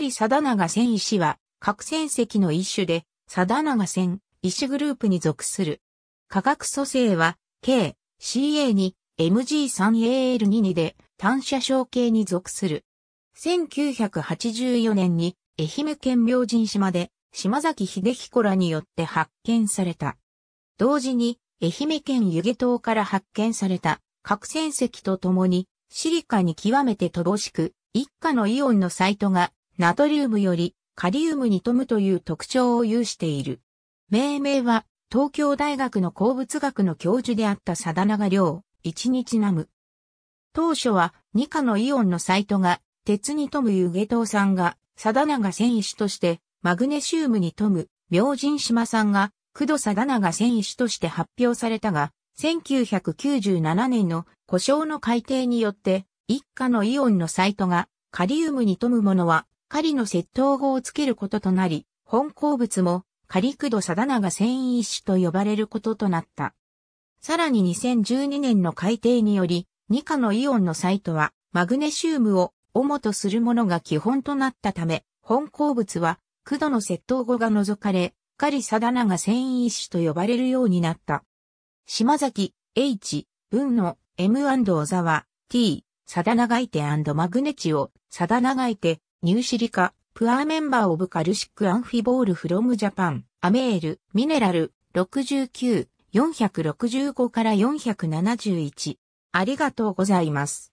リ・サダナガ戦石は、核戦石の一種で、サダナガ戦石グループに属する。化学組成は、K、CA2、MG3AL22 で、単射小系に属する。1984年に、愛媛県明神島で、島崎秀彦らによって発見された。同時に、愛媛県湯気島から発見された核戦石とともに、シリカに極めて乏しく、一家のイオンのサイトがナトリウムよりカリウムに富むという特徴を有している。命名は東京大学の鉱物学の教授であった定長良、一日ナム。当初は2価のイオンのサイトが鉄に富むユゲトウさんが、定長繊維種としてマグネシウムに富む明神島さんが、工藤定長繊維種として発表されたが、1997年の故障の改定によって、一家のイオンのサイトがカリウムに富むものは狩りの窃盗語をつけることとなり、本鉱物も狩駆戸定長繊維一種と呼ばれることとなった。さらに2012年の改定により、2価のイオンのサイトは、マグネシウムを主とするものが基本となったため、本鉱物は、駆動の窃盗語が除かれ、狩り定長繊維一種と呼ばれるようになった。島崎、H、文の M& 小沢、T、定長いてマグネチを定長いてニューシリカ、プアーメンバーオブカルシックアンフィボールフロムジャパン、アメール、ミネラル、69、465から471。ありがとうございます。